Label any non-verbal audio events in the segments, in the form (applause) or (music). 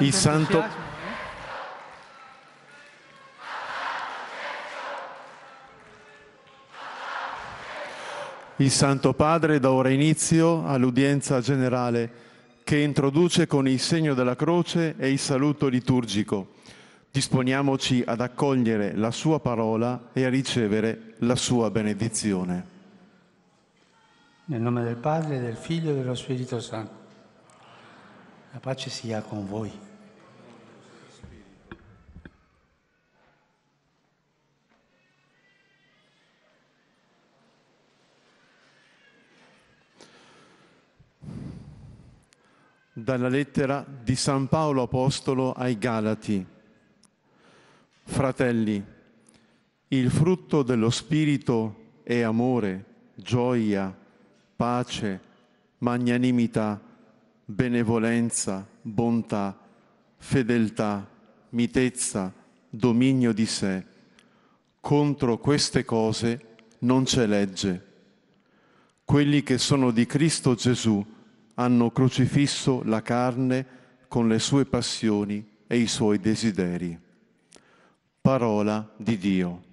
il santo... Eh? Il Santo Padre dà ora inizio all'udienza generale che introduce con il segno della croce e il saluto liturgico. Disponiamoci ad accogliere la sua parola e a ricevere la sua benedizione. Nel nome del Padre, del Figlio e dello Spirito Santo. La pace sia con voi. Dalla lettera di San Paolo Apostolo ai Galati. Fratelli, il frutto dello Spirito è amore, gioia, pace, magnanimità, benevolenza, bontà, fedeltà, mitezza, dominio di sé. Contro queste cose non c'è legge. Quelli che sono di Cristo Gesù hanno crocifisso la carne con le sue passioni e i suoi desideri. Parola di Dio.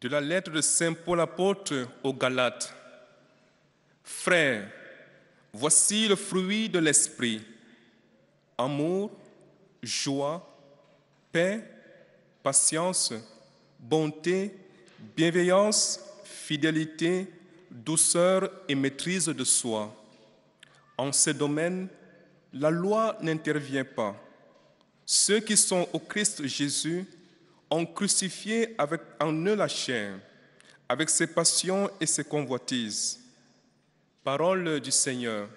de la lettre de Saint Paul apôtre aux Galates. Frères, voici le fruit de l'Esprit, amour, joie, paix, patience, bonté, bienveillance, fidélité, douceur et maîtrise de soi. En ces domaines, la loi n'intervient pas. Ceux qui sont au Christ Jésus ont crucifié avec en eux la chair, avec ses passions et ses convoitises. Parole du Seigneur.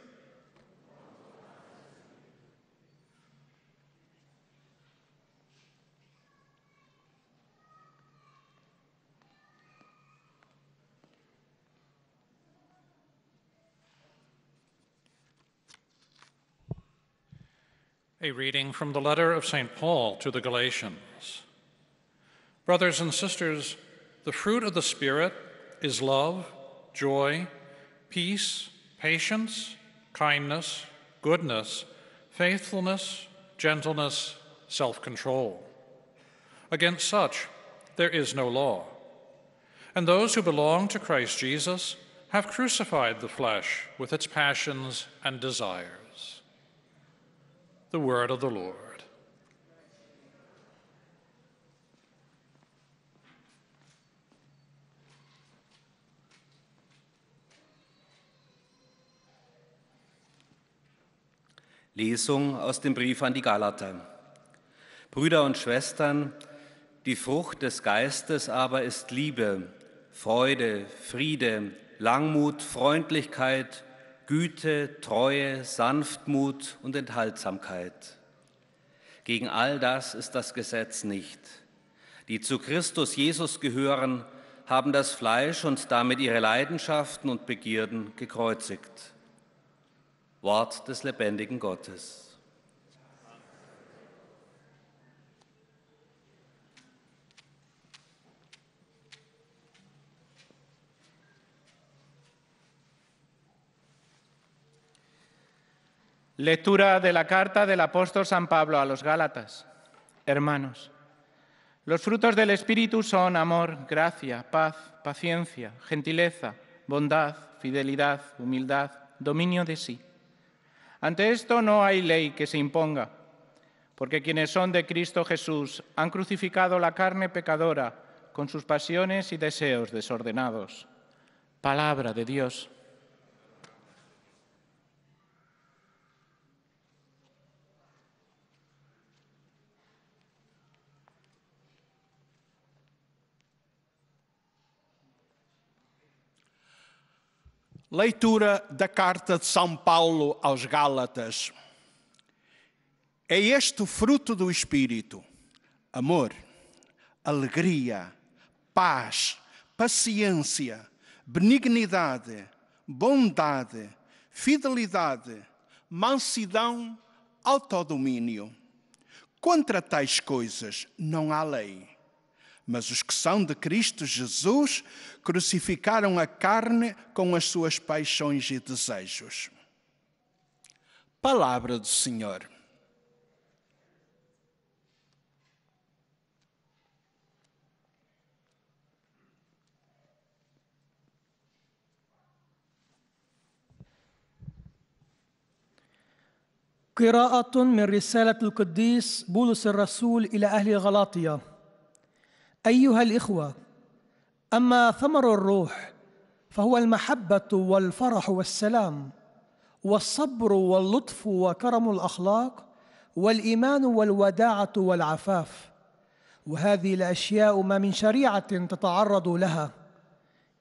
A reading from the letter of Saint Paul to the Galatians. Brothers and sisters, the fruit of the Spirit is love, joy, peace, patience, kindness, goodness, faithfulness, gentleness, self control. Against such, there is no law. And those who belong to Christ Jesus have crucified the flesh with its passions and desires. The word of the Lord. Lesung aus dem Brief an die Galater. Brüder und Schwestern, die Frucht des Geistes aber ist Liebe, Freude, Friede, Langmut, Freundlichkeit, Güte, Treue, Sanftmut und Enthaltsamkeit. Gegen all das ist das Gesetz nicht. Die zu Christus Jesus gehören, haben das Fleisch und damit ihre Leidenschaften und Begierden gekreuzigt. Wort des lebendigen Gottes. Lectura de la carta del apóstol San Pablo a los Gálatas. Hermanos, los frutos del Espíritu son amor, gracia, paz, paciencia, gentileza, bondad, fidelidad, humildad, dominio de sí. Ante esto no hay ley que se imponga, porque quienes son de Cristo Jesús han crucificado la carne pecadora con sus pasiones y deseos desordenados. Palabra de Dios. Leitura da carta de São Paulo aos Gálatas. É este o fruto do Espírito: amor, alegria, paz, paciência, benignidade, bondade, fidelidade, mansidão, autodomínio. Contra tais coisas não há lei. Mas os que são de Cristo Jesus crucificaram a carne com as suas paixões e desejos. Palavra do Senhor. قراءة من رسالة القديس بولس الرسول إلى أهل غلاطية ايها الاخوه اما ثمر الروح فهو المحبه والفرح والسلام والصبر واللطف وكرم الاخلاق والايمان والوداعه والعفاف وهذه الاشياء ما من شريعه تتعرض لها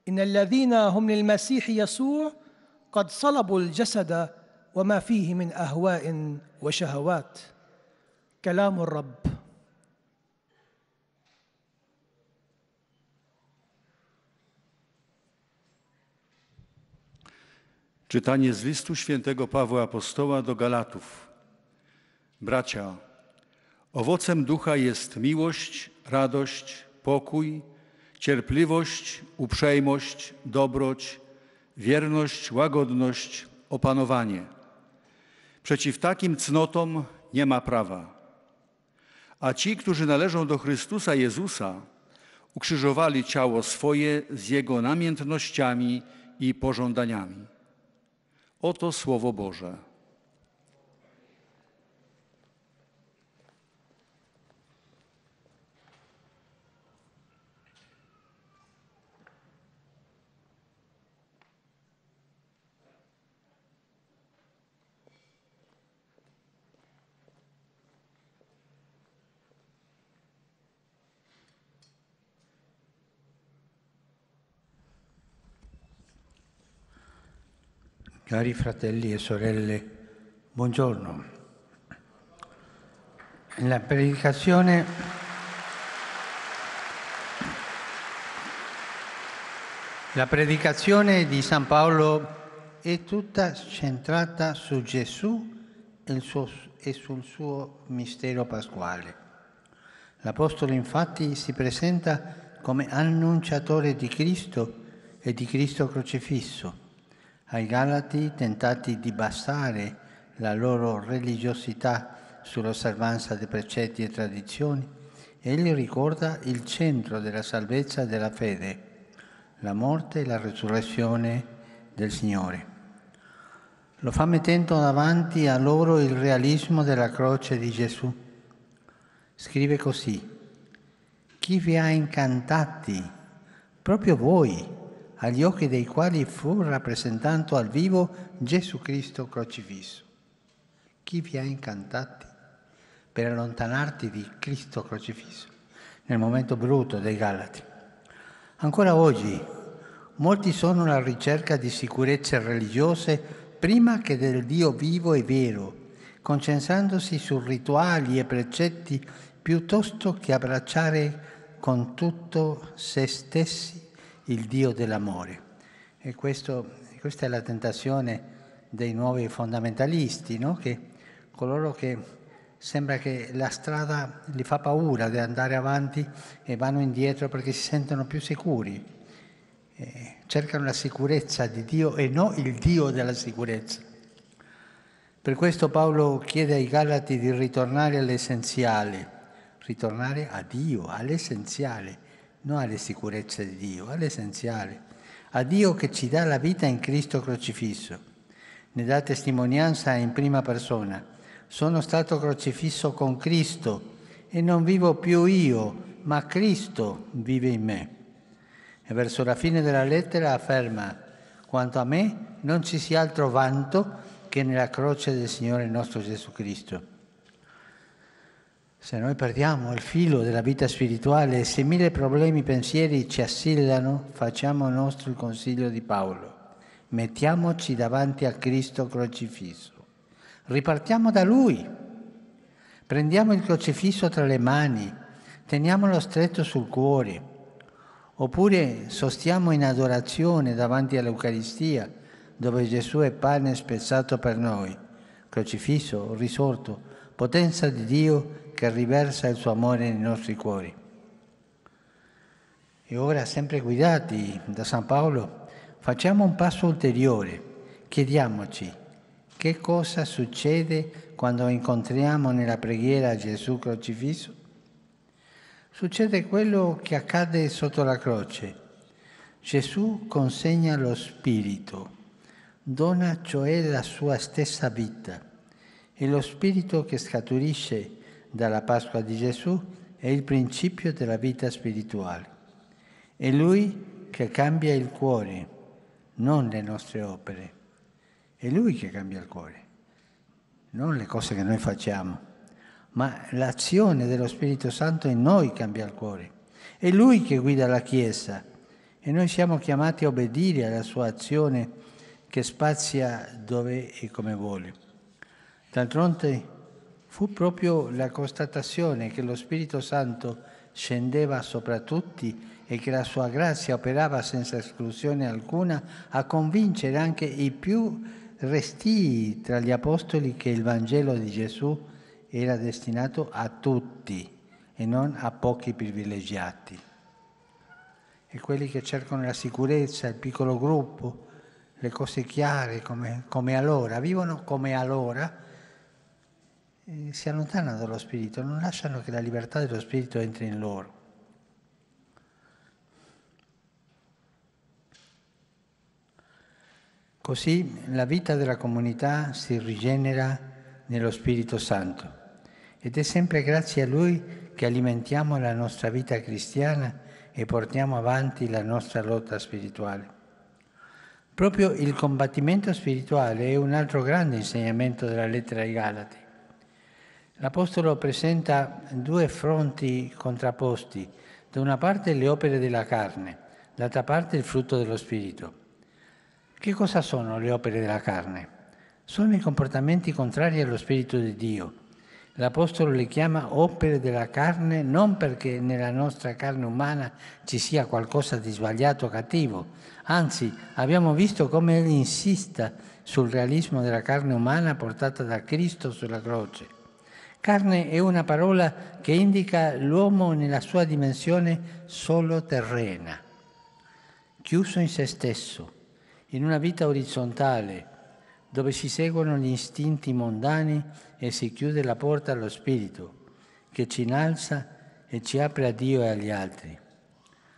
ان الذين هم للمسيح يسوع قد صلبوا الجسد وما فيه من اهواء وشهوات كلام الرب Czytanie z listu świętego Pawła Apostoła do Galatów. Bracia, owocem ducha jest miłość, radość, pokój, cierpliwość, uprzejmość, dobroć, wierność, łagodność, opanowanie. Przeciw takim cnotom nie ma prawa. A ci, którzy należą do Chrystusa Jezusa, ukrzyżowali ciało swoje z jego namiętnościami i pożądaniami. Oto Słowo Boże. Cari fratelli e sorelle, buongiorno. Nella predicazione La predicazione di San Paolo è tutta centrata su Gesù e, suo, e sul suo mistero pasquale. L'Apostolo infatti si presenta come annunciatore di Cristo e di Cristo crocifisso ai Galati tentati di basare la loro religiosità sull'osservanza dei precetti e tradizioni, egli ricorda il centro della salvezza della fede, la morte e la resurrezione del Signore. Lo fa mettendo davanti a loro il realismo della croce di Gesù. Scrive così, chi vi ha incantati? Proprio voi agli occhi dei quali fu rappresentato al vivo Gesù Cristo crocifisso. Chi vi ha incantati per allontanarti di Cristo crocifisso nel momento brutto dei Galati? Ancora oggi molti sono alla ricerca di sicurezze religiose prima che del Dio vivo e vero, concentrandosi su rituali e precetti piuttosto che abbracciare con tutto se stessi il Dio dell'amore. E questo, questa è la tentazione dei nuovi fondamentalisti, no? che coloro che sembra che la strada li fa paura di andare avanti e vanno indietro perché si sentono più sicuri. E cercano la sicurezza di Dio e non il Dio della sicurezza. Per questo Paolo chiede ai Galati di ritornare all'essenziale, ritornare a Dio, all'essenziale, non alle sicurezze di Dio, all'essenziale, a Dio che ci dà la vita in Cristo crocifisso. Ne dà testimonianza in prima persona. Sono stato crocifisso con Cristo e non vivo più io, ma Cristo vive in me. E verso la fine della lettera afferma, quanto a me non ci sia altro vanto che nella croce del Signore nostro Gesù Cristo se noi perdiamo il filo della vita spirituale, se mille problemi e pensieri ci assillano, facciamo nostro il consiglio di Paolo. Mettiamoci davanti a Cristo crocifisso. Ripartiamo da Lui. Prendiamo il crocifisso tra le mani, teniamolo stretto sul cuore. Oppure sostiamo in adorazione davanti all'Eucaristia, dove Gesù è pane spezzato per noi, crocifisso, risorto, potenza di Dio che riversa il suo amore nei nostri cuori. E ora, sempre guidati da San Paolo, facciamo un passo ulteriore. Chiediamoci che cosa succede quando incontriamo nella preghiera Gesù crocifisso. Succede quello che accade sotto la croce. Gesù consegna lo Spirito, dona cioè la sua stessa vita. E lo Spirito che scaturisce dalla Pasqua di Gesù è il principio della vita spirituale. È Lui che cambia il cuore, non le nostre opere. È Lui che cambia il cuore, non le cose che noi facciamo ma l'azione dello Spirito Santo in noi cambia il cuore. È Lui che guida la Chiesa e noi siamo chiamati a obbedire alla sua azione che spazia dove e come vuole. D'altronde fu proprio la constatazione che lo Spirito Santo scendeva sopra tutti e che la sua grazia operava senza esclusione alcuna a convincere anche i più restii tra gli apostoli che il Vangelo di Gesù era destinato a tutti e non a pochi privilegiati. E quelli che cercano la sicurezza, il piccolo gruppo, le cose chiare come, come allora, vivono come allora, eh, si allontanano dallo spirito, non lasciano che la libertà dello spirito entri in loro. Così la vita della comunità si rigenera nello Spirito Santo ed è sempre grazie a Lui che alimentiamo la nostra vita cristiana e portiamo avanti la nostra lotta spirituale. Proprio il combattimento spirituale è un altro grande insegnamento della lettera ai Galati. L'Apostolo presenta due fronti contrapposti, da una parte le opere della carne, d'altra parte il frutto dello Spirito. Che cosa sono le opere della carne? Sono i comportamenti contrari allo Spirito di Dio. L'Apostolo le chiama opere della carne non perché nella nostra carne umana ci sia qualcosa di sbagliato o cattivo, anzi abbiamo visto come egli insista sul realismo della carne umana portata da Cristo sulla croce. Carne è una parola che indica l'uomo nella sua dimensione solo terrena, chiuso in se stesso, in una vita orizzontale, dove si seguono gli istinti mondani e si chiude la porta allo spirito, che ci innalza e ci apre a Dio e agli altri.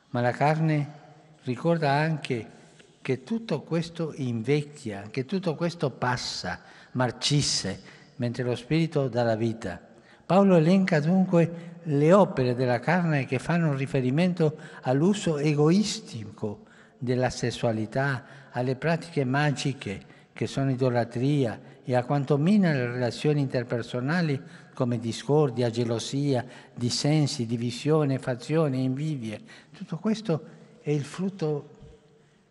Ma la carne ricorda anche che tutto questo invecchia, che tutto questo passa, marcisse, mentre lo spirito dà la vita. Paolo elenca dunque le opere della carne che fanno riferimento all'uso egoistico della sessualità, alle pratiche magiche che sono idolatria e a quanto mina le relazioni interpersonali come discordia, gelosia, dissensi, divisione, fazione, invidie. Tutto questo è il frutto,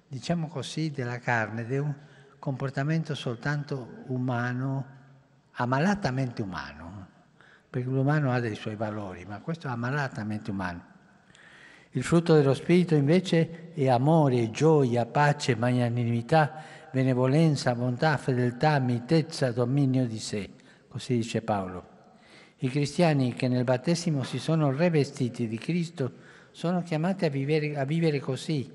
diciamo così, della carne, di un comportamento soltanto umano amalatamente umano, perché l'umano ha dei suoi valori, ma questo è amalatamente umano. Il frutto dello Spirito invece è amore, gioia, pace, magnanimità, benevolenza, bontà, fedeltà, mitezza, dominio di sé. Così dice Paolo. I cristiani che nel battesimo si sono rivestiti di Cristo sono chiamati a vivere, a vivere così,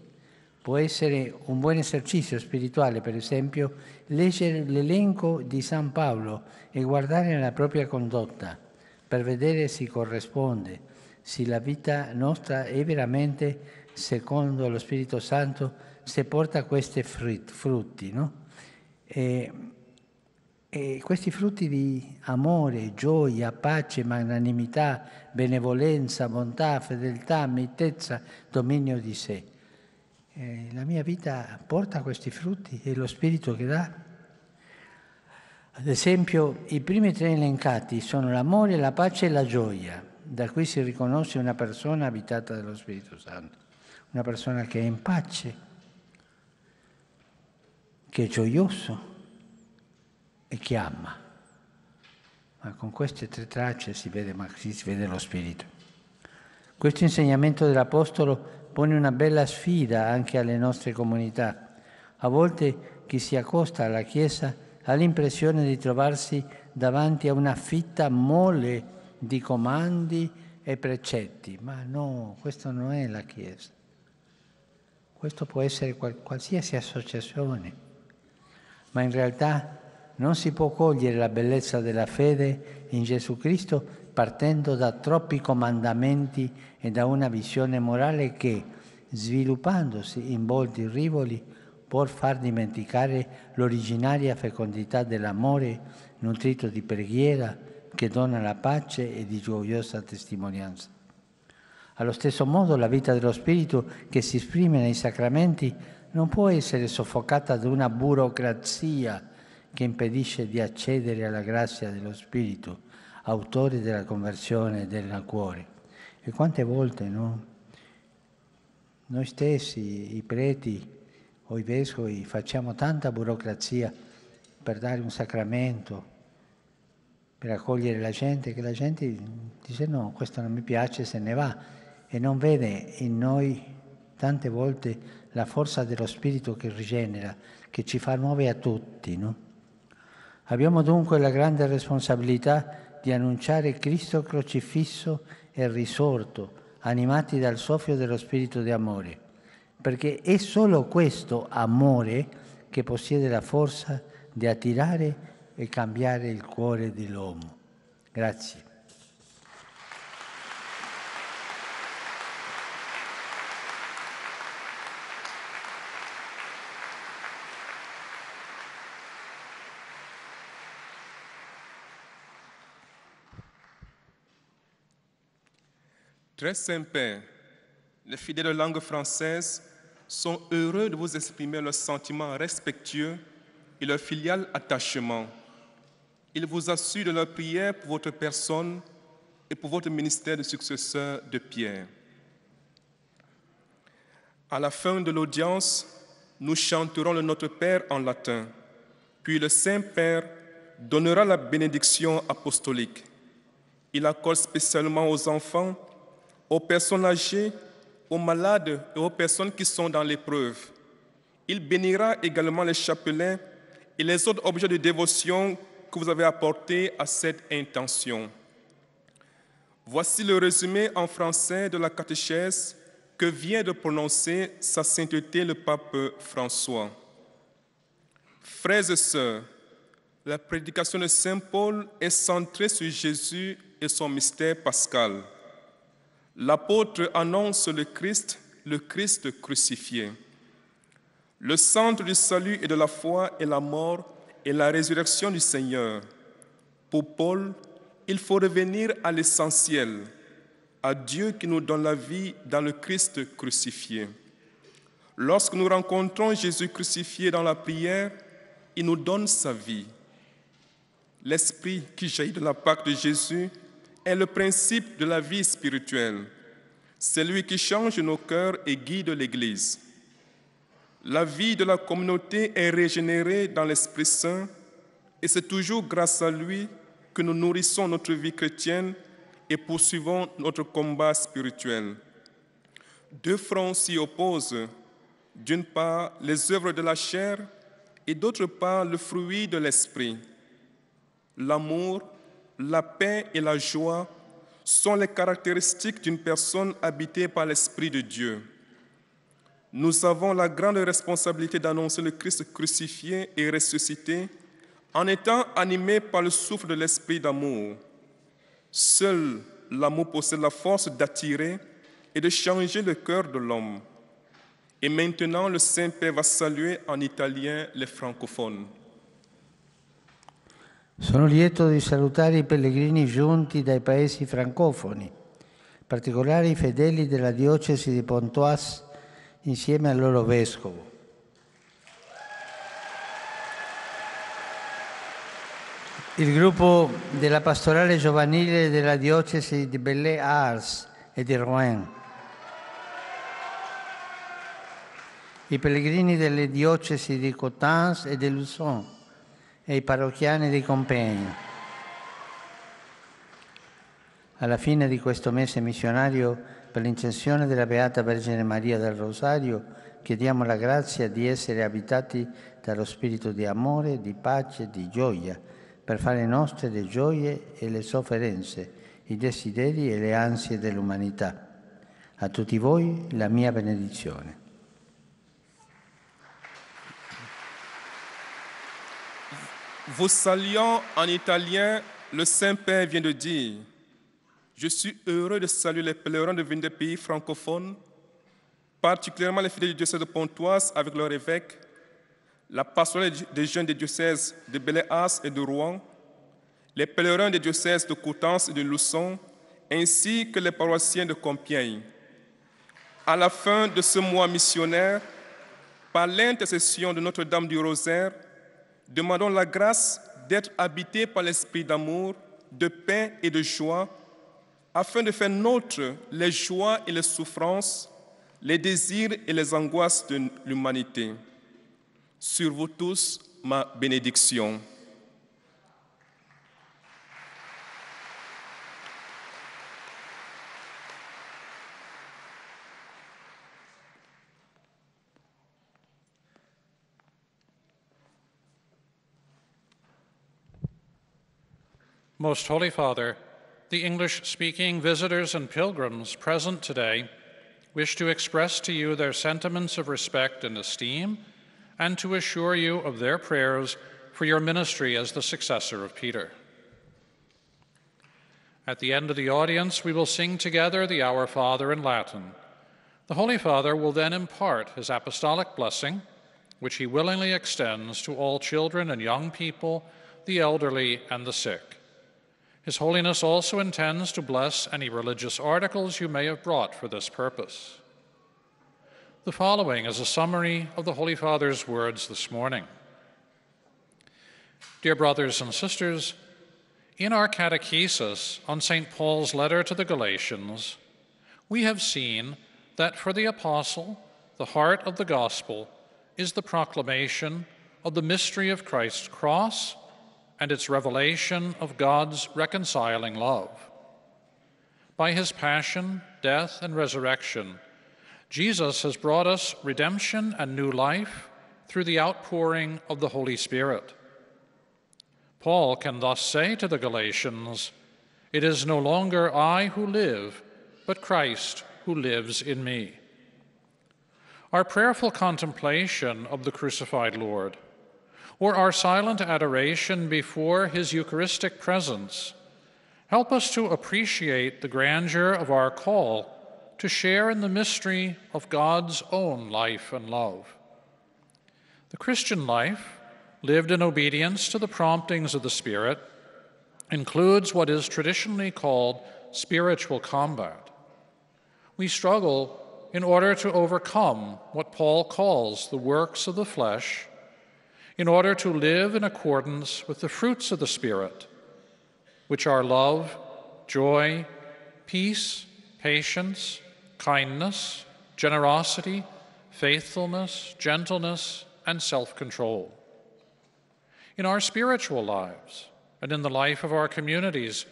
Può essere un buon esercizio spirituale, per esempio, leggere l'elenco di San Paolo e guardare la propria condotta per vedere se corrisponde, se la vita nostra è veramente, secondo lo Spirito Santo, se porta questi frutti. No? E, e questi frutti di amore, gioia, pace, magnanimità, benevolenza, bontà, fedeltà, mitezza, dominio di sé. Eh, la mia vita porta questi frutti e lo Spirito che dà. Ad esempio, i primi tre elencati sono l'amore, la pace e la gioia, da cui si riconosce una persona abitata dallo Spirito Santo, una persona che è in pace, che è gioioso e che ama. Ma con queste tre tracce si vede, si vede lo Spirito. Questo insegnamento dell'Apostolo pone una bella sfida anche alle nostre comunità. A volte chi si accosta alla Chiesa ha l'impressione di trovarsi davanti a una fitta mole di comandi e precetti, ma no, questa non è la Chiesa. Questo può essere qualsiasi associazione, ma in realtà non si può cogliere la bellezza della fede in Gesù Cristo partendo da troppi comandamenti e da una visione morale che, sviluppandosi in volti rivoli, può far dimenticare l'originaria fecondità dell'amore nutrito di preghiera che dona la pace e di gioiosa testimonianza. Allo stesso modo la vita dello Spirito che si esprime nei sacramenti non può essere soffocata da una burocrazia che impedisce di accedere alla grazia dello Spirito, autore della conversione del cuore. E quante volte no? noi stessi, i preti o i vescovi, facciamo tanta burocrazia per dare un sacramento, per accogliere la gente, che la gente dice no, questo non mi piace, se ne va e non vede in noi tante volte la forza dello Spirito che rigenera, che ci fa nuove a tutti. No? Abbiamo dunque la grande responsabilità di annunciare Cristo crocifisso e risorto, animati dal soffio dello spirito di amore, perché è solo questo amore che possiede la forza di attirare e cambiare il cuore dell'uomo. Grazie. Très Saint-Père, les fidèles de langue française sont heureux de vous exprimer leurs sentiments respectueux et leur filial attachement. Ils vous assurent de leur prière pour votre personne et pour votre ministère de successeur de Pierre. À la fin de l'audience, nous chanterons le Notre Père en latin, puis le Saint-Père donnera la bénédiction apostolique. Il accorde spécialement aux enfants aux personnes âgées, aux malades et aux personnes qui sont dans l'épreuve. Il bénira également les chapelains et les autres objets de dévotion que vous avez apportés à cette intention. Voici le résumé en français de la catéchèse que vient de prononcer Sa Sainteté le pape François. Frères et sœurs, la prédication de Saint Paul est centrée sur Jésus et son mystère pascal l'apôtre annonce le Christ, le Christ crucifié. Le centre du salut et de la foi est la mort et la résurrection du Seigneur. Pour Paul, il faut revenir à l'essentiel, à Dieu qui nous donne la vie dans le Christ crucifié. Lorsque nous rencontrons Jésus crucifié dans la prière, il nous donne sa vie. L'esprit qui jaillit de la Pâque de Jésus est le principe de la vie spirituelle. C'est lui qui change nos cœurs et guide l'Église. La vie de la communauté est régénérée dans l'Esprit Saint et c'est toujours grâce à lui que nous nourrissons notre vie chrétienne et poursuivons notre combat spirituel. Deux fronts s'y opposent, d'une part les œuvres de la chair et d'autre part le fruit de l'esprit. L'amour, la paix et la joie sont les caractéristiques d'une personne habitée par l'Esprit de Dieu. Nous avons la grande responsabilité d'annoncer le Christ crucifié et ressuscité en étant animés par le souffle de l'Esprit d'amour. Seul l'amour possède la force d'attirer et de changer le cœur de l'homme. Et maintenant, le Saint-Père va saluer en italien les francophones. Sono lieto di salutare i pellegrini giunti dai paesi francofoni, in particolare i fedeli della diocesi di Pontoise insieme al loro vescovo. Il gruppo della pastorale giovanile della diocesi di Belle Ars e di Rouen. I pellegrini delle diocesi di Cotanz e di Luzon e i parrocchiani di Compegno. Alla fine di questo mese missionario, per l'incensione della Beata Vergine Maria del Rosario, chiediamo la grazia di essere abitati dallo spirito di amore, di pace, di gioia, per fare nostre le gioie e le sofferenze, i desideri e le ansie dell'umanità. A tutti voi la mia benedizione. vous saluant en italien, le Saint-Père vient de dire Je suis heureux de saluer les pèlerins de vingt des pays francophones, particulièrement les fidèles du diocèse de Pontoise avec leur évêque, la pastorale des jeunes des diocèses de Béléas et de Rouen, les pèlerins des diocèses de Coutances et de Luçon, ainsi que les paroissiens de Compiègne. À la fin de ce mois missionnaire, par l'intercession de Notre-Dame du Rosaire, Demandons la grâce d'être habité par l'esprit d'amour, de paix et de joie, afin de faire nôtre les joies et les souffrances, les désirs et les angoisses de l'humanité. Sur vous tous, ma bénédiction. Most Holy Father, the English speaking visitors and pilgrims present today wish to express to you their sentiments of respect and esteem and to assure you of their prayers for your ministry as the successor of Peter. At the end of the audience, we will sing together the Our Father in Latin. The Holy Father will then impart his apostolic blessing, which he willingly extends to all children and young people, the elderly, and the sick. His Holiness also intends to bless any religious articles you may have brought for this purpose. The following is a summary of the Holy Father's words this morning. Dear brothers and sisters, in our catechesis on St. Paul's letter to the Galatians, we have seen that for the apostle, the heart of the gospel is the proclamation of the mystery of Christ's cross and its revelation of God's reconciling love. By his passion, death, and resurrection, Jesus has brought us redemption and new life through the outpouring of the Holy Spirit. Paul can thus say to the Galatians, It is no longer I who live, but Christ who lives in me. Our prayerful contemplation of the crucified Lord or our silent adoration before his Eucharistic presence, help us to appreciate the grandeur of our call to share in the mystery of God's own life and love. The Christian life, lived in obedience to the promptings of the Spirit, includes what is traditionally called spiritual combat. We struggle in order to overcome what Paul calls the works of the flesh in order to live in accordance with the fruits of the Spirit, which are love, joy, peace, patience, kindness, generosity, faithfulness, gentleness, and self control. In our spiritual lives and in the life of our communities,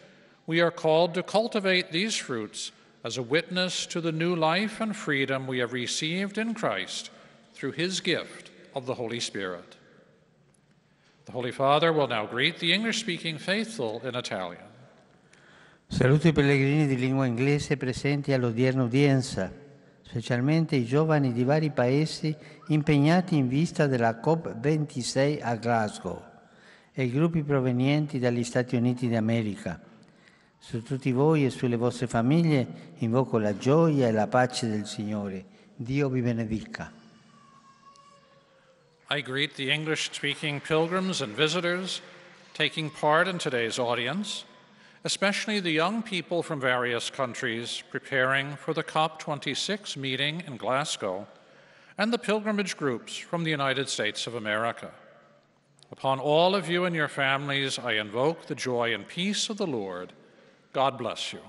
we are called to cultivate these fruits as a witness to the new life and freedom we have received in Christ through his gift of the Holy Spirit. The Holy Father will now greet the English-speaking faithful in Italian. Saluto i pellegrini di lingua inglese presenti all'odierna udienza, specialmente i giovani di vari paesi impegnati in vista della COP26 a Glasgow e i gruppi provenienti dagli Stati Uniti d'America. Su tutti voi e sulle vostre famiglie invoco la gioia e la pace del Signore. Dio vi benedica. I greet the English speaking pilgrims and visitors taking part in today's audience, especially the young people from various countries preparing for the COP26 meeting in Glasgow, and the pilgrimage groups from the United States of America. Upon all of you and your families, I invoke the joy and peace of the Lord. God bless you.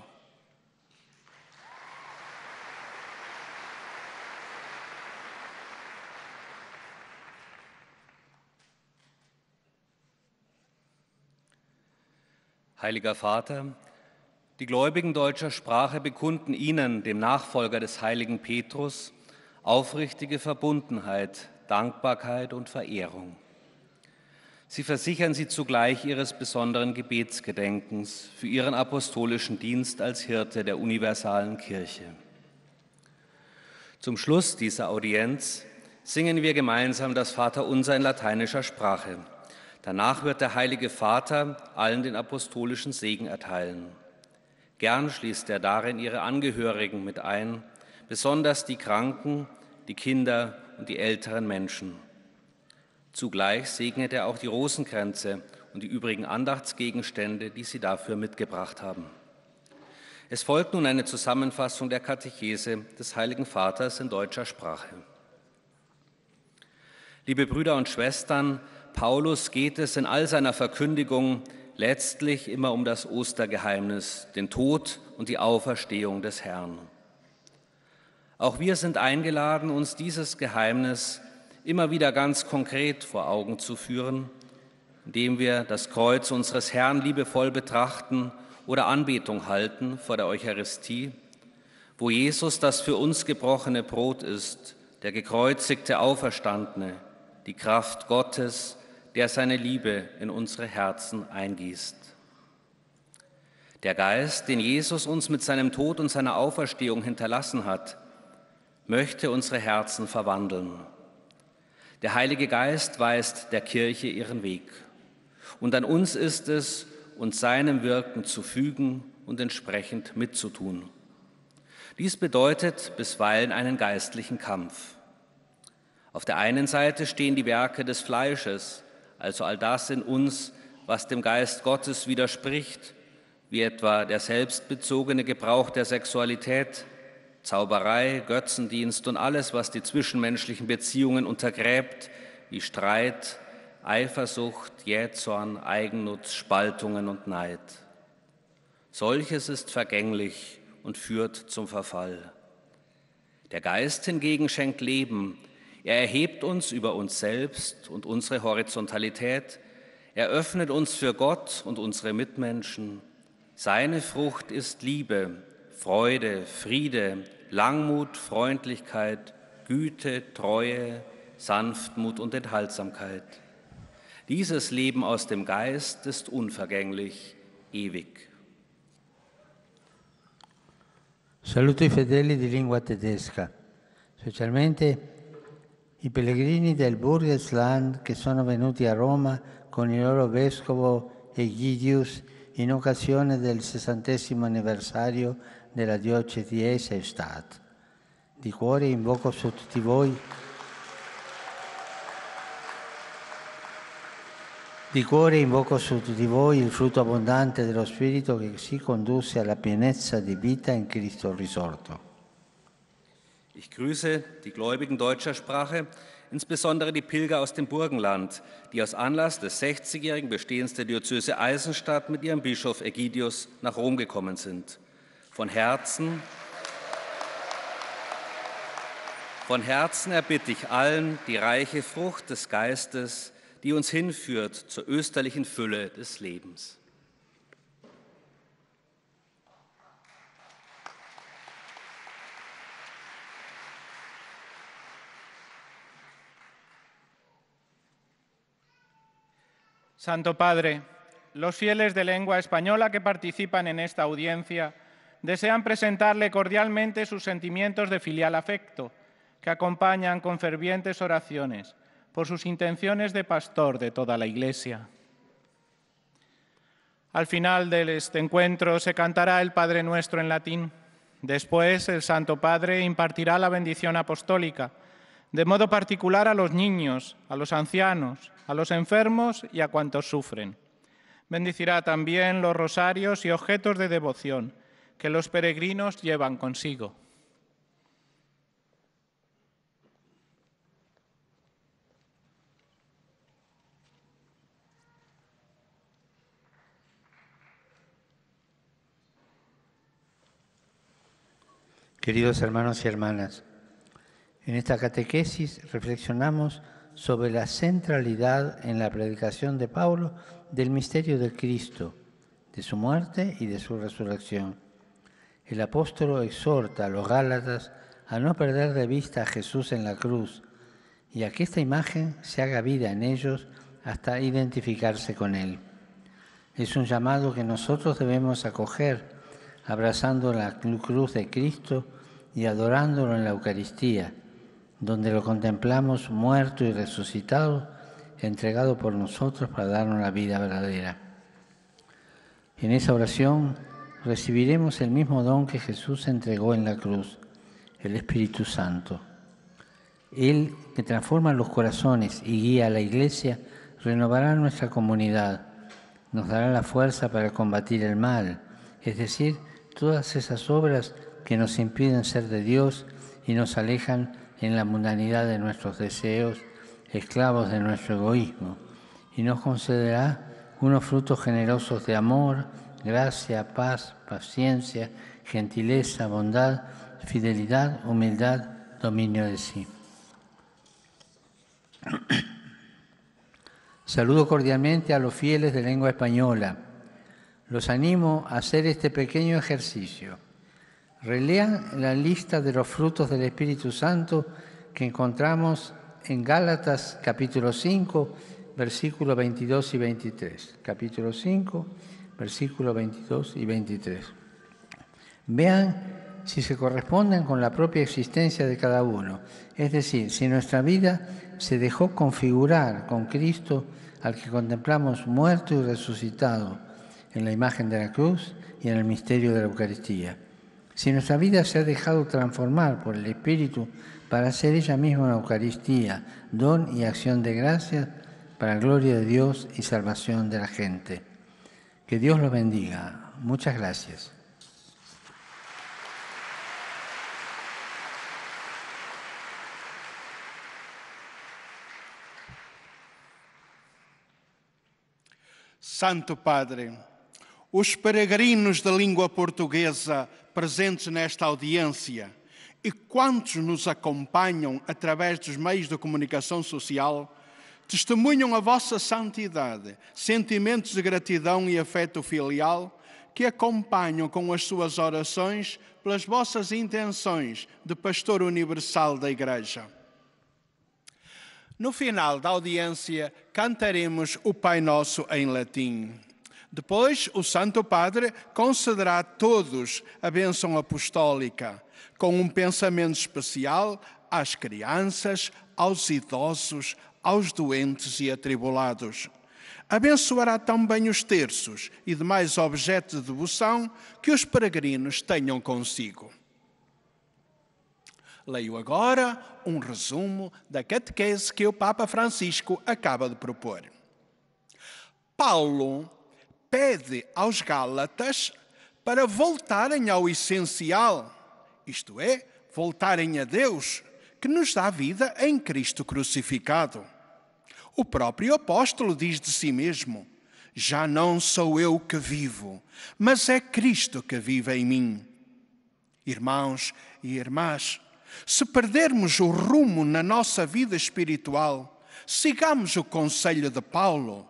Heiliger Vater, die Gläubigen deutscher Sprache bekunden Ihnen, dem Nachfolger des heiligen Petrus, aufrichtige Verbundenheit, Dankbarkeit und Verehrung. Sie versichern Sie zugleich Ihres besonderen Gebetsgedenkens für Ihren apostolischen Dienst als Hirte der universalen Kirche. Zum Schluss dieser Audienz singen wir gemeinsam das Vaterunser in lateinischer Sprache. Danach wird der Heilige Vater allen den apostolischen Segen erteilen. Gern schließt er darin ihre Angehörigen mit ein, besonders die Kranken, die Kinder und die älteren Menschen. Zugleich segnet er auch die Rosenkränze und die übrigen Andachtsgegenstände, die sie dafür mitgebracht haben. Es folgt nun eine Zusammenfassung der Katechese des Heiligen Vaters in deutscher Sprache. Liebe Brüder und Schwestern, Paulus geht es in all seiner Verkündigung letztlich immer um das Ostergeheimnis, den Tod und die Auferstehung des Herrn. Auch wir sind eingeladen, uns dieses Geheimnis immer wieder ganz konkret vor Augen zu führen, indem wir das Kreuz unseres Herrn liebevoll betrachten oder Anbetung halten vor der Eucharistie, wo Jesus das für uns gebrochene Brot ist, der gekreuzigte Auferstandene, die Kraft Gottes, der seine Liebe in unsere Herzen eingießt. Der Geist, den Jesus uns mit seinem Tod und seiner Auferstehung hinterlassen hat, möchte unsere Herzen verwandeln. Der Heilige Geist weist der Kirche ihren Weg. Und an uns ist es, uns seinem Wirken zu fügen und entsprechend mitzutun. Dies bedeutet bisweilen einen geistlichen Kampf. Auf der einen Seite stehen die Werke des Fleisches, also all das in uns, was dem Geist Gottes widerspricht, wie etwa der selbstbezogene Gebrauch der Sexualität, Zauberei, Götzendienst und alles, was die zwischenmenschlichen Beziehungen untergräbt, wie Streit, Eifersucht, Jähzorn, Eigennutz, Spaltungen und Neid. Solches ist vergänglich und führt zum Verfall. Der Geist hingegen schenkt Leben, er erhebt uns über uns selbst und unsere Horizontalität. Er öffnet uns für Gott und unsere Mitmenschen. Seine Frucht ist Liebe, Freude, Friede, Langmut, Freundlichkeit, Güte, Treue, Sanftmut und Enthaltsamkeit. Dieses Leben aus dem Geist ist unvergänglich, ewig. Saluto i fedeli di lingua tedesca, specialmente I pellegrini del Burgesland che sono venuti a Roma con il loro vescovo Egidius in occasione del sessantesimo anniversario della diocesi Eisenstadt. Di cuore invoco su tutti voi Di cuore invoco su tutti voi il frutto abbondante dello Spirito che si condusse alla pienezza di vita in Cristo risorto. Ich grüße die Gläubigen deutscher Sprache, insbesondere die Pilger aus dem Burgenland, die aus Anlass des 60-jährigen Bestehens der Diözese Eisenstadt mit ihrem Bischof Ägidius nach Rom gekommen sind. Von Herzen, von Herzen erbitte ich allen die reiche Frucht des Geistes, die uns hinführt zur österlichen Fülle des Lebens. Santo Padre, los fieles de lengua española que participan en esta audiencia desean presentarle cordialmente sus sentimientos de filial afecto, que acompañan con fervientes oraciones por sus intenciones de pastor de toda la Iglesia. Al final de este encuentro se cantará el Padre Nuestro en latín. Después el Santo Padre impartirá la bendición apostólica, de modo particular a los niños, a los ancianos, a los enfermos y a cuantos sufren. Bendicirá también los rosarios y objetos de devoción que los peregrinos llevan consigo. Queridos hermanos y hermanas, en esta catequesis reflexionamos sobre la centralidad en la predicación de Pablo del misterio de Cristo, de su muerte y de su resurrección. El apóstol exhorta a los Gálatas a no perder de vista a Jesús en la cruz y a que esta imagen se haga vida en ellos hasta identificarse con Él. Es un llamado que nosotros debemos acoger abrazando la cruz de Cristo y adorándolo en la Eucaristía donde lo contemplamos muerto y resucitado, entregado por nosotros para darnos la vida verdadera. En esa oración recibiremos el mismo don que Jesús entregó en la cruz, el Espíritu Santo. Él que transforma los corazones y guía a la iglesia, renovará nuestra comunidad, nos dará la fuerza para combatir el mal, es decir, todas esas obras que nos impiden ser de Dios y nos alejan en la mundanidad de nuestros deseos, esclavos de nuestro egoísmo, y nos concederá unos frutos generosos de amor, gracia, paz, paciencia, gentileza, bondad, fidelidad, humildad, dominio de sí. (coughs) Saludo cordialmente a los fieles de lengua española. Los animo a hacer este pequeño ejercicio Relean la lista de los frutos del Espíritu Santo que encontramos en Gálatas capítulo 5, versículos 22 y 23. Capítulo 5, versículos 22 y 23. Vean si se corresponden con la propia existencia de cada uno. Es decir, si nuestra vida se dejó configurar con Cristo, al que contemplamos muerto y resucitado en la imagen de la cruz y en el misterio de la Eucaristía. Si nuestra vida se ha dejado transformar por el Espíritu para hacer ella misma una Eucaristía, don y acción de gracias para la gloria de Dios y salvación de la gente. Que Dios los bendiga. Muchas gracias. Santo Padre, os peregrinos de lengua portuguesa presentes nesta audiência e quantos nos acompanham através dos meios de comunicação social, testemunham a vossa santidade, sentimentos de gratidão e afeto filial que acompanham com as suas orações pelas vossas intenções de pastor universal da Igreja. No final da audiência, cantaremos o Pai Nosso em latim. Depois, o Santo Padre concederá a todos a bênção apostólica, com um pensamento especial às crianças, aos idosos, aos doentes e atribulados. Abençoará também os terços e demais objetos de devoção que os peregrinos tenham consigo. Leio agora um resumo da catequese que o Papa Francisco acaba de propor. Paulo pede aos Gálatas para voltarem ao essencial, isto é, voltarem a Deus, que nos dá vida em Cristo crucificado. O próprio apóstolo diz de si mesmo: Já não sou eu que vivo, mas é Cristo que vive em mim. Irmãos e irmãs, se perdermos o rumo na nossa vida espiritual, sigamos o conselho de Paulo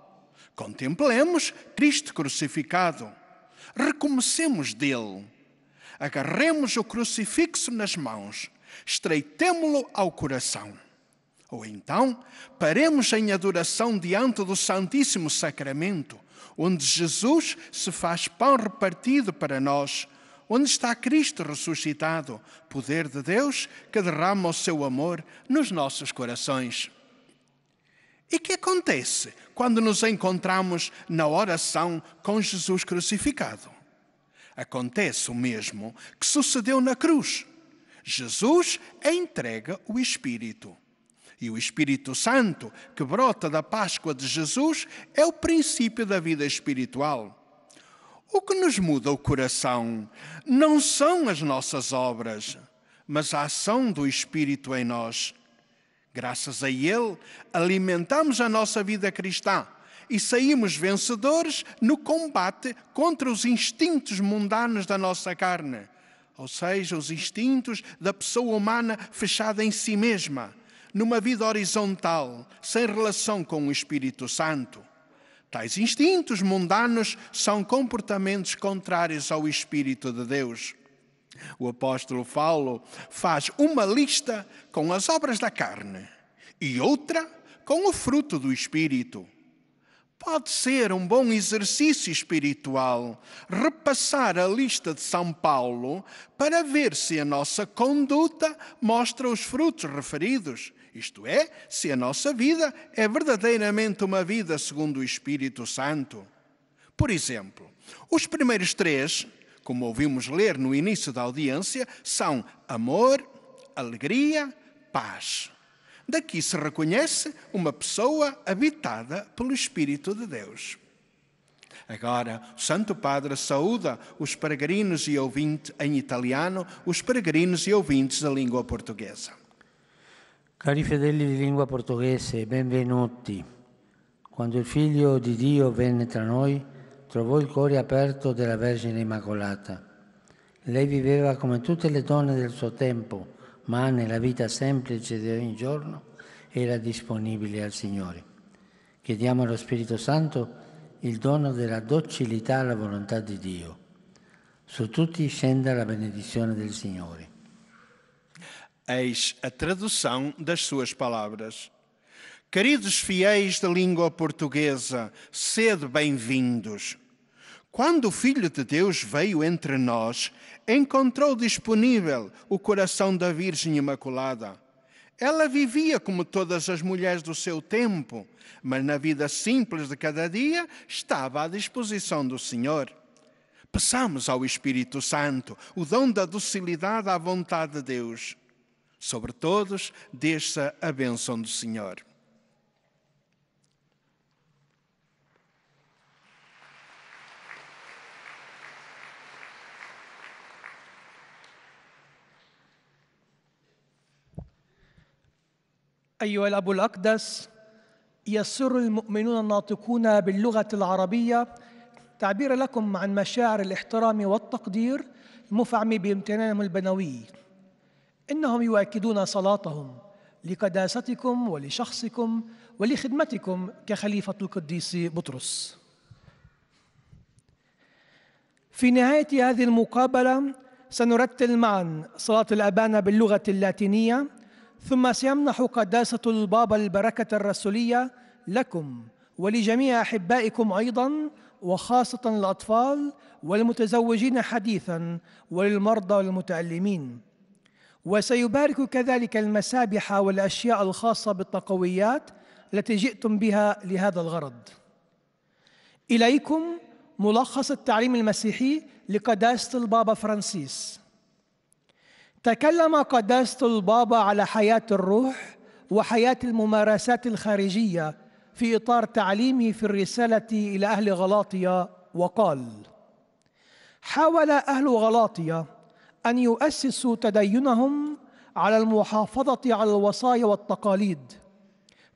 Contemplemos Cristo crucificado. Recomecemos dele. Agarremos o crucifixo nas mãos, estreitemo-lo ao coração. Ou então, paremos em adoração diante do Santíssimo Sacramento, onde Jesus se faz pão repartido para nós, onde está Cristo ressuscitado, poder de Deus que derrama o seu amor nos nossos corações. E que acontece quando nos encontramos na oração com Jesus crucificado? Acontece o mesmo que sucedeu na cruz. Jesus entrega o Espírito. E o Espírito Santo, que brota da Páscoa de Jesus, é o princípio da vida espiritual. O que nos muda o coração não são as nossas obras, mas a ação do Espírito em nós Graças a Ele, alimentamos a nossa vida cristã e saímos vencedores no combate contra os instintos mundanos da nossa carne, ou seja, os instintos da pessoa humana fechada em si mesma, numa vida horizontal, sem relação com o Espírito Santo. Tais instintos mundanos são comportamentos contrários ao Espírito de Deus o apóstolo Paulo faz uma lista com as obras da carne e outra com o fruto do Espírito. Pode ser um bom exercício espiritual repassar a lista de São Paulo para ver se a nossa conduta mostra os frutos referidos, isto é, se a nossa vida é verdadeiramente uma vida segundo o Espírito Santo. Por exemplo, os primeiros três como ouvimos ler no início da audiência, são amor, alegria, paz. Daqui se reconhece uma pessoa habitada pelo Espírito de Deus. Agora, o Santo Padre saúda os peregrinos e ouvintes em italiano, os peregrinos e ouvintes da língua portuguesa. Cari fedeli di lingua portoghese, benvenuti. Quando il Figlio di Dio venne tra noi, trovò il cuore aperto della Vergine Immacolata. Lei viveva come tutte le donne del suo tempo, ma nella vita semplice di ogni giorno era disponibile al Signore. Chiediamo allo Spirito Santo il dono della docilità alla volontà di Dio. Su tutti scenda la benedizione del Signore. Eis a tradução das suas palavras. Queridos fiéis da língua portuguesa, sede bem-vindos. Quando o Filho de Deus veio entre nós, encontrou disponível o coração da Virgem Imaculada. Ela vivia como todas as mulheres do seu tempo, mas na vida simples de cada dia estava à disposição do Senhor. Passamos ao Espírito Santo, o dom da docilidade à vontade de Deus. Sobre todos, deixa a bênção do Senhor. أيها الأب الأقدس يسر المؤمنون الناطقون باللغة العربية تعبير لكم عن مشاعر الاحترام والتقدير المفعم بامتنانهم البنوي إنهم يؤكدون صلاتهم لقداستكم ولشخصكم ولخدمتكم كخليفة القديس بطرس في نهاية هذه المقابلة سنرتل معا صلاة الأبانة باللغة اللاتينية ثم سيمنح قداسة البابا البركة الرسولية لكم ولجميع أحبائكم أيضا وخاصة الأطفال والمتزوجين حديثا وللمرضى والمتألمين وسيبارك كذلك المسابح والأشياء الخاصة بالتقويات التي جئتم بها لهذا الغرض إليكم ملخص التعليم المسيحي لقداسة البابا فرانسيس تكلم قداسة البابا على حياة الروح وحياة الممارسات الخارجية في إطار تعليمه في الرسالة إلى أهل غلاطية وقال حاول أهل غلاطية أن يؤسسوا تدينهم على المحافظة على الوصايا والتقاليد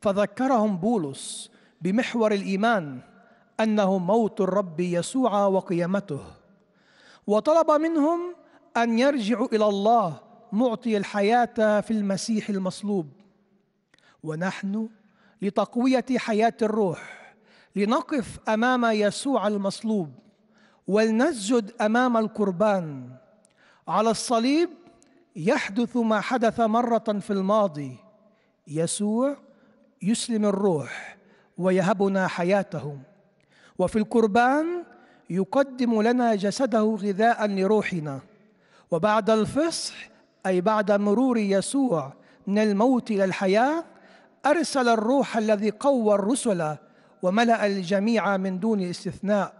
فذكرهم بولس بمحور الإيمان أنه موت الرب يسوع وقيامته وطلب منهم أن يرجعوا إلى الله معطي الحياة في المسيح المصلوب ونحن لتقوية حياة الروح لنقف أمام يسوع المصلوب ولنسجد أمام القربان على الصليب يحدث ما حدث مرة في الماضي يسوع يسلم الروح ويهبنا حياته وفي القربان يقدم لنا جسده غذاء لروحنا وبعد الفصح أي بعد مرور يسوع من الموت إلى الحياة أرسل الروح الذي قوى الرسل وملأ الجميع من دون استثناء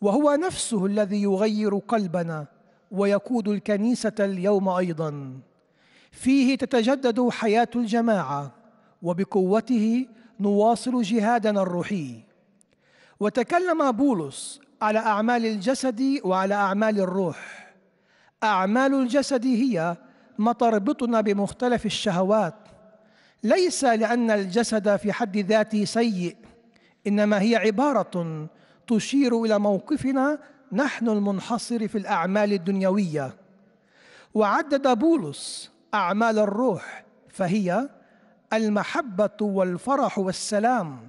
وهو نفسه الذي يغير قلبنا ويقود الكنيسة اليوم أيضا فيه تتجدد حياة الجماعة وبقوته نواصل جهادنا الروحي وتكلم بولس على أعمال الجسد وعلى أعمال الروح أعمال الجسد هي ما تربطنا بمختلف الشهوات ليس لأن الجسد في حد ذاته سيء إنما هي عبارة تشير إلى موقفنا نحن المنحصر في الأعمال الدنيوية وعدد بولس أعمال الروح فهي المحبة والفرح والسلام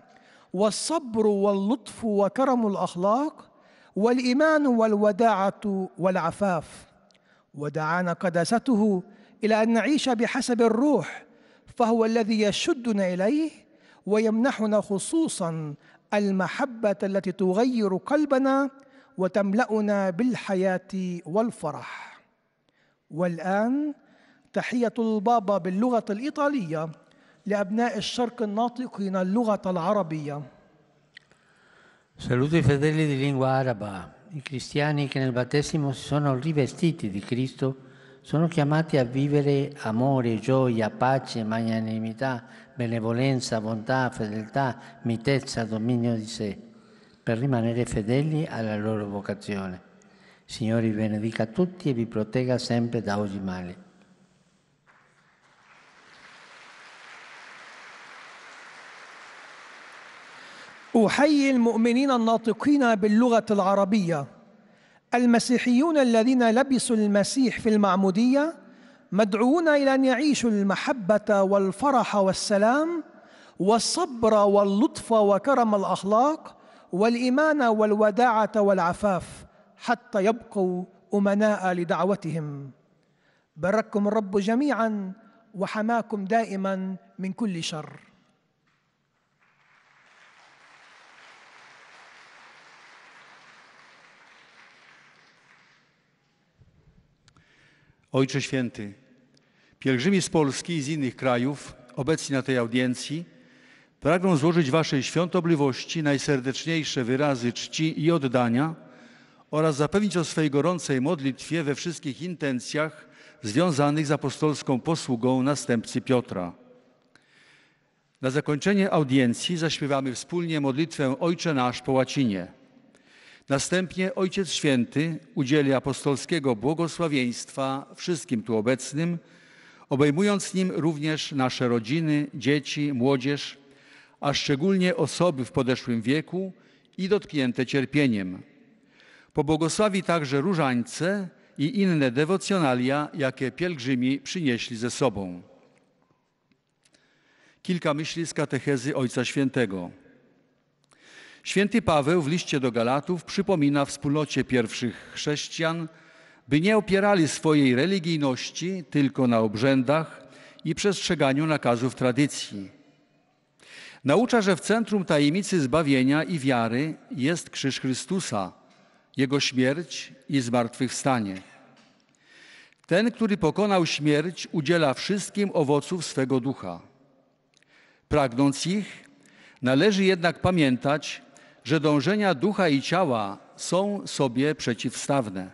والصبر واللطف وكرم الأخلاق والإيمان والوداعة والعفاف ودعانا قداسته إلى أن نعيش بحسب الروح فهو الذي يشدنا إليه ويمنحنا خصوصا المحبة التي تغير قلبنا وتملأنا بالحياة والفرح والآن تحية البابا باللغة الإيطالية لأبناء الشرق الناطقين اللغة العربية Saluto i fratelli di lingua araba. i cristiani che nel battesimo si sono rivestiti di Cristo sono chiamati a vivere amore, gioia, pace, magnanimità, benevolenza, bontà, fedeltà, mitezza, dominio di sé, per rimanere fedeli alla loro vocazione. Signore vi benedica tutti e vi protegga sempre da ogni male. أحيي المؤمنين الناطقين باللغة العربية المسيحيون الذين لبسوا المسيح في المعمودية مدعوون إلى أن يعيشوا المحبة والفرح والسلام والصبر واللطف وكرم الأخلاق والإيمان والوداعة والعفاف حتى يبقوا أمناء لدعوتهم بارككم الرب جميعا وحماكم دائما من كل شر Ojcze Święty, pielgrzymi z Polski i z innych krajów obecni na tej audiencji pragną złożyć Waszej świątobliwości najserdeczniejsze wyrazy czci i oddania oraz zapewnić o swej gorącej modlitwie we wszystkich intencjach związanych z apostolską posługą następcy Piotra. Na zakończenie audiencji zaśpiewamy wspólnie modlitwę Ojcze Nasz po łacinie. Następnie Ojciec Święty udzieli apostolskiego błogosławieństwa wszystkim tu obecnym, obejmując nim również nasze rodziny, dzieci, młodzież, a szczególnie osoby w podeszłym wieku i dotknięte cierpieniem. Pobłogosławi także różańce i inne dewocjonalia, jakie pielgrzymi przynieśli ze sobą. Kilka myśli z katechezy Ojca Świętego. Święty Paweł w liście do Galatów przypomina wspólnocie pierwszych chrześcijan, by nie opierali swojej religijności tylko na obrzędach i przestrzeganiu nakazów tradycji. Naucza, że w centrum tajemnicy zbawienia i wiary jest Krzyż Chrystusa, Jego śmierć i zmartwychwstanie. Ten, który pokonał śmierć, udziela wszystkim owoców swego ducha. Pragnąc ich, należy jednak pamiętać, że dążenia ducha i ciała są sobie przeciwstawne.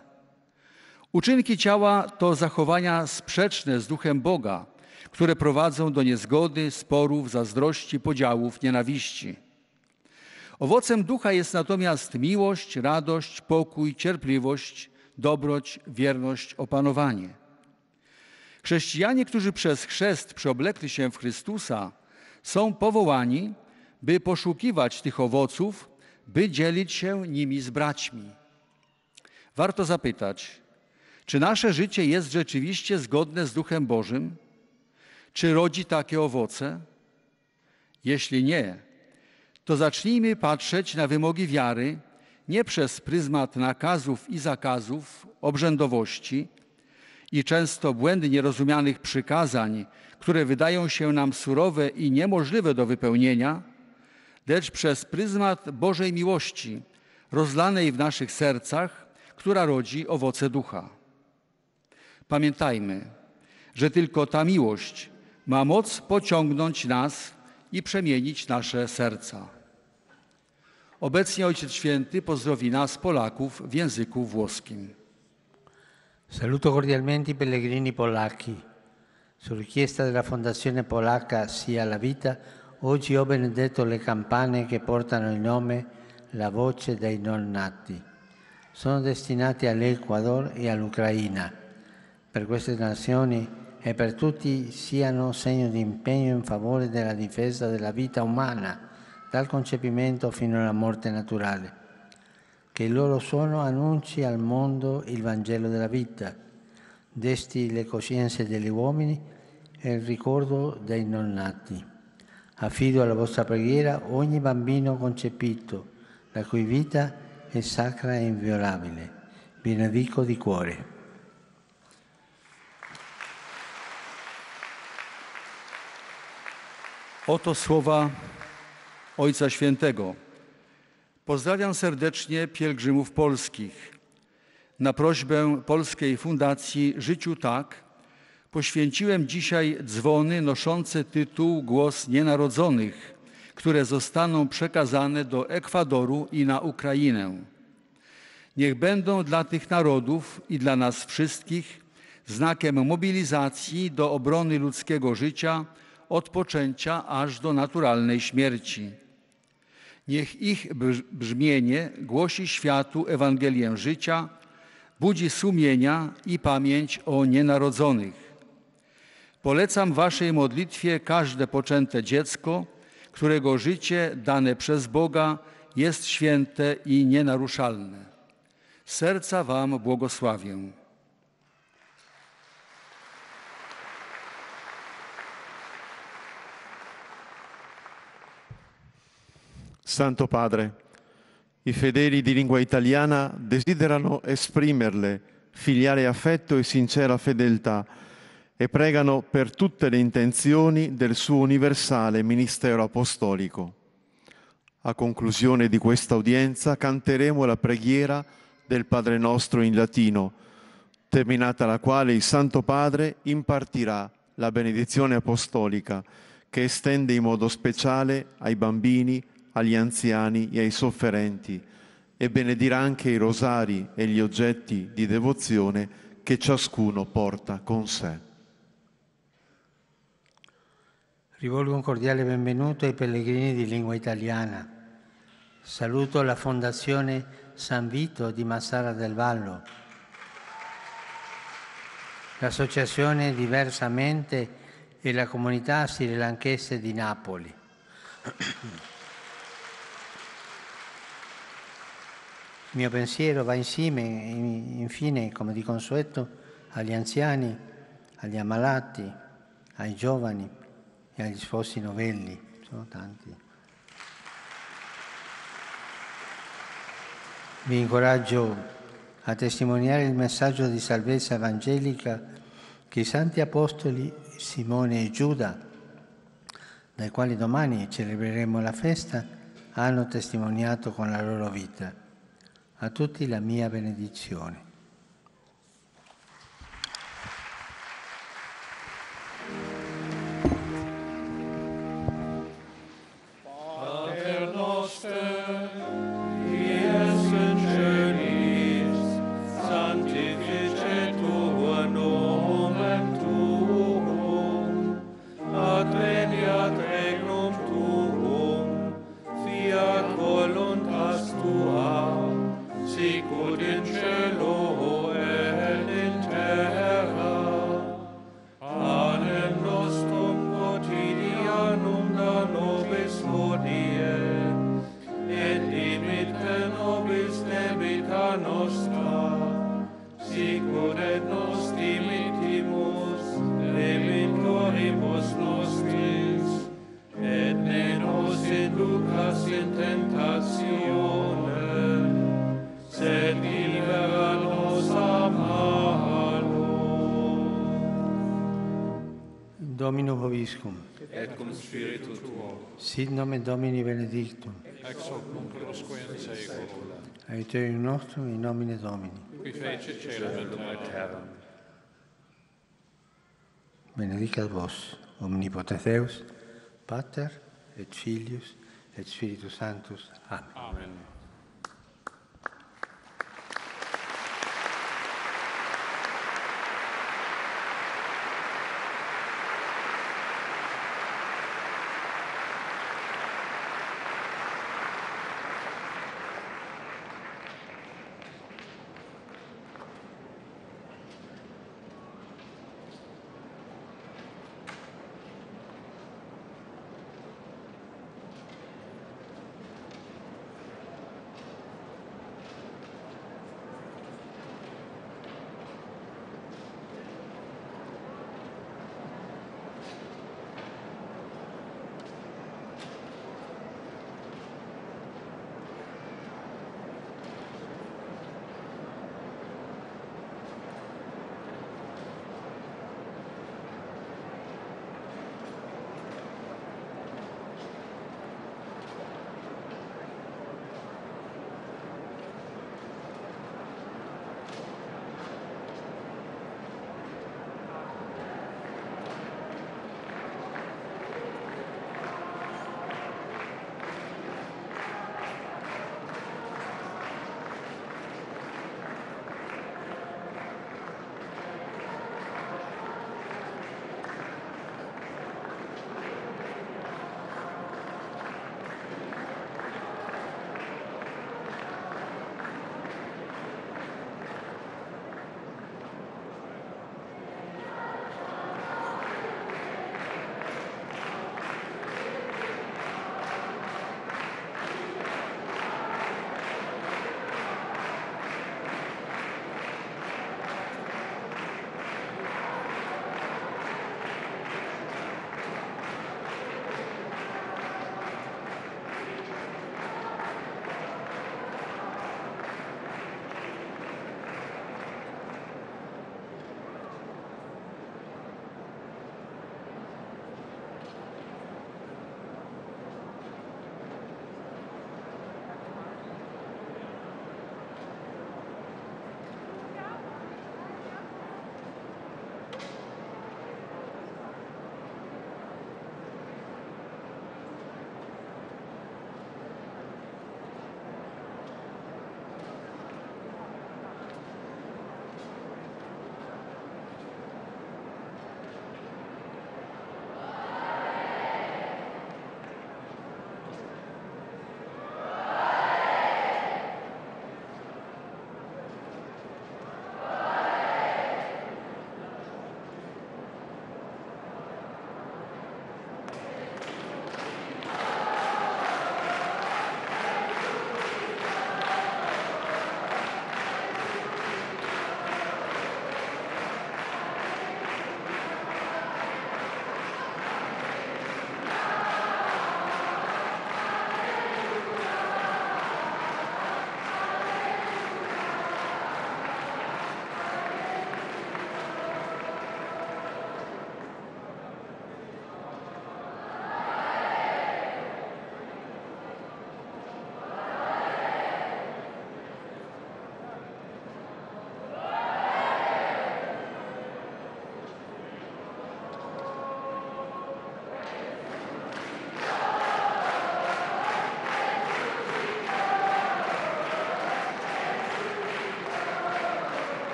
Uczynki ciała to zachowania sprzeczne z duchem Boga, które prowadzą do niezgody, sporów, zazdrości, podziałów, nienawiści. Owocem ducha jest natomiast miłość, radość, pokój, cierpliwość, dobroć, wierność, opanowanie. Chrześcijanie, którzy przez chrzest przeoblekli się w Chrystusa, są powołani, by poszukiwać tych owoców, by dzielić się nimi z braćmi. Warto zapytać, czy nasze życie jest rzeczywiście zgodne z Duchem Bożym? Czy rodzi takie owoce? Jeśli nie, to zacznijmy patrzeć na wymogi wiary nie przez pryzmat nakazów i zakazów, obrzędowości i często błędnie rozumianych przykazań, które wydają się nam surowe i niemożliwe do wypełnienia, lecz przez pryzmat Bożej miłości rozlanej w naszych sercach, która rodzi owoce ducha. Pamiętajmy, że tylko ta miłość ma moc pociągnąć nas i przemienić nasze serca. Obecnie Ojciec Święty pozdrowi nas, Polaków, w języku włoskim. Saluto cordialmente i pellegrini polacchi. Su richiesta della Fondazione Polacca Sia la Vita, Oggi ho benedetto le campane che portano il nome, la voce dei non nati. Sono destinate all'Ecuador e all'Ucraina. Per queste nazioni e per tutti siano segno di impegno in favore della difesa della vita umana, dal concepimento fino alla morte naturale. Che il loro suono annunci al mondo il Vangelo della vita, desti le coscienze degli uomini e il ricordo dei non nati. Affido alla vostra preghiera ogni bambino concepito, la cui vita è sacra e inviolabile. Benedico di cuore. Oto słowa Ojca Świętego. Pozdrawiam serdecznie pielgrzymów polskich. Na prośbę Polskiej Fundacji Życiu Tak – Poświęciłem dzisiaj dzwony noszące tytuł Głos Nienarodzonych, które zostaną przekazane do Ekwadoru i na Ukrainę. Niech będą dla tych narodów i dla nas wszystkich znakiem mobilizacji do obrony ludzkiego życia od poczęcia aż do naturalnej śmierci. Niech ich brzmienie głosi światu Ewangelię życia, budzi sumienia i pamięć o nienarodzonych. Polecam Waszej modlitwie każde poczęte dziecko, którego życie dane przez Boga jest święte i nienaruszalne. Serca Wam błogosławię. Santo Padre, i fedeli di lingua italiana desiderano esprimerle filiale affetto e sincera fedeltà e pregano per tutte le intenzioni del suo universale ministero apostolico. A conclusione di questa udienza canteremo la preghiera del Padre nostro in latino, terminata la quale il Santo Padre impartirà la benedizione apostolica che estende in modo speciale ai bambini, agli anziani e ai sofferenti e benedirà anche i rosari e gli oggetti di devozione che ciascuno porta con sé. Rivolgo un cordiale benvenuto ai pellegrini di lingua italiana. Saluto la Fondazione San Vito di Massara del Vallo, l'associazione Diversamente e la comunità sirilanchese di Napoli. Il mio pensiero va insieme, infine, come di consueto, agli anziani, agli ammalati, ai giovani e agli sforzi novelli, sono tanti. Vi incoraggio a testimoniare il messaggio di salvezza evangelica che i santi apostoli Simone e Giuda, dai quali domani celebreremo la festa, hanno testimoniato con la loro vita. A tutti la mia benedizione. vobiscum. Et cum spiritu tuo. Sit nomen Domini benedictum. Ex hoc nunc usque in saeculum. Aiuterium nostrum in nomine Domini. Qui fece celum et terram. Benedicat vos, omnipotens Deus, Pater et Filius et Spiritus Sanctus. Amen. Amen.